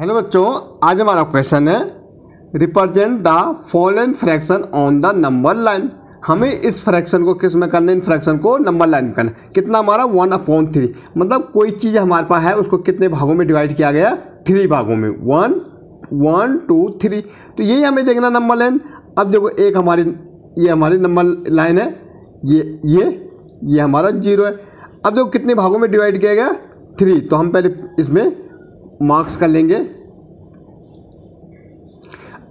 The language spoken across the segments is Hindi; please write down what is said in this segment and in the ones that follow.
हेलो बच्चों आज हमारा क्वेश्चन है represent the following fraction on the number line हमें इस फ्रैक्शन को किस में करना है इन फ्रैक्शन को नंबर लाइन में करना कितना हमारा वन अपॉन थ्री मतलब कोई चीज़ हमारे पास है उसको कितने भागों में डिवाइड किया गया थ्री भागों में वन वन टू थ्री तो यही हमें देखना नंबर लाइन अब देखो एक हमारी ये हमारी नंबर लाइन है ये ये ये हमारा जीरो है अब देखो कितने भागों में डिवाइड किया गया थ्री तो हम पहले इसमें मार्क्स कर लेंगे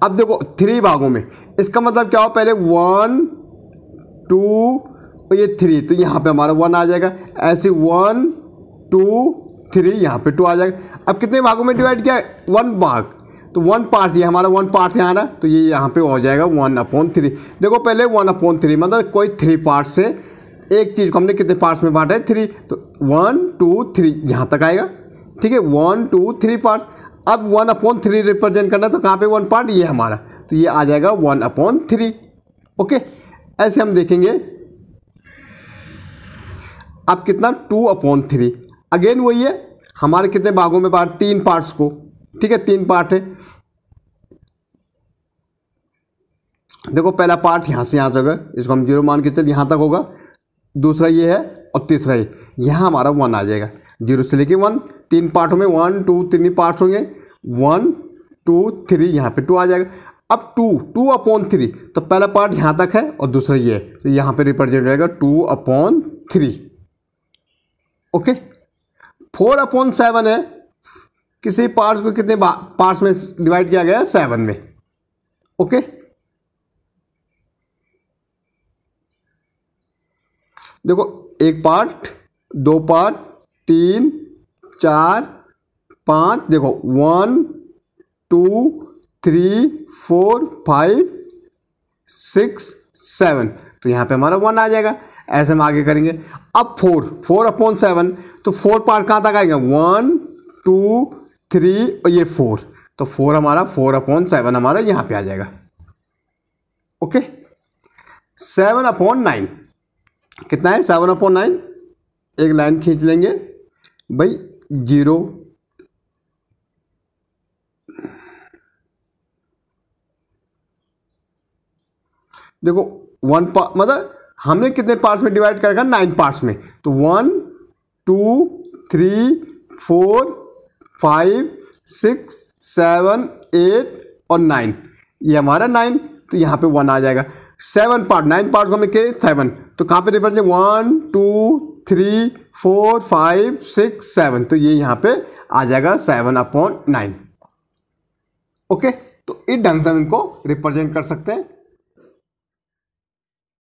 अब देखो थ्री भागों में इसका मतलब क्या हो पहले वन टू और ये थ्री तो यहाँ पे हमारा वन आ जाएगा ऐसे वन टू थ्री यहाँ पे टू आ जाएगा अब कितने भागों में डिवाइड किया वन भाग तो वन पार्ट ये हमारा वन पार्ट यहाँ रहा तो ये यहाँ पे हो जाएगा वन अपॉन थ्री देखो पहले वन अपॉन थ्री मतलब कोई थ्री पार्ट से एक चीज़ को हमने कितने पार्ट्स में बांटा है थ्री तो वन टू थ्री यहाँ तक आएगा ठीक है वन टू थ्री पार्ट अब वन अपॉन थ्री रिप्रेजेंट करना तो कहाँ पे वन पार्ट ये हमारा तो ये आ जाएगा वन अपॉन थ्री ओके ऐसे हम देखेंगे अब कितना टू अपॉन थ्री अगेन वही है हमारे कितने भागों में पार्ट तीन पार्ट्स को ठीक है तीन पार्ट है देखो पहला पार्ट यहाँ से यहाँ तक है इसको हम जीरो मान के चल यहाँ तक होगा दूसरा ये है और तीसरा ये यहाँ हमारा वन आ जाएगा जीरो से लेके वन तीन पार्ट होंगे वन टू तीन पार्ट होंगे वन टू थ्री यहाँ पे टू आ जाएगा अब टू टू अपॉन थ्री तो पहला पार्ट यहाँ तक है और दूसरा ये तो यहाँ पे रिप्रेजेंट रहेगा two upon three okay four upon seven है किसी पार्ट्स को कितने पार्ट्स में डिवाइड किया गया है सेवन में ओके देखो एक पार्ट दो पार्ट तीन चार पाँच देखो one two three four five six seven तो यहाँ पे हमारा वन आ जाएगा ऐसे हम आगे करेंगे अब फोर फोर अपॉन सेवन तो फोर पार्ट कहाँ तक आएगा वन टू थ्री और ये फोर तो फोर हमारा फोर अपॉन सेवन हमारा यहाँ पे आ जाएगा ओके सेवन अपॉन नाइन कितना है सेवन अपॉन नाइन एक लाइन खींच लेंगे भाई जीरो देखो वन पार्ट मतलब हमने कितने पार्ट्स में डिवाइड करेगा नाइन पार्ट्स में तो one two three four five six seven eight और नाइन ये हमारा नाइन तो यहाँ पे वन आ जाएगा सेवन पार्ट नाइन पार्ट को हमने किए सेवन तो कहाँ पे represent one two three four five six seven तो ये यहाँ पे आ जाएगा सेवन अपॉन नाइन ओके तो इस ढंग से हम इनको रिप्रेजेंट कर सकते हैं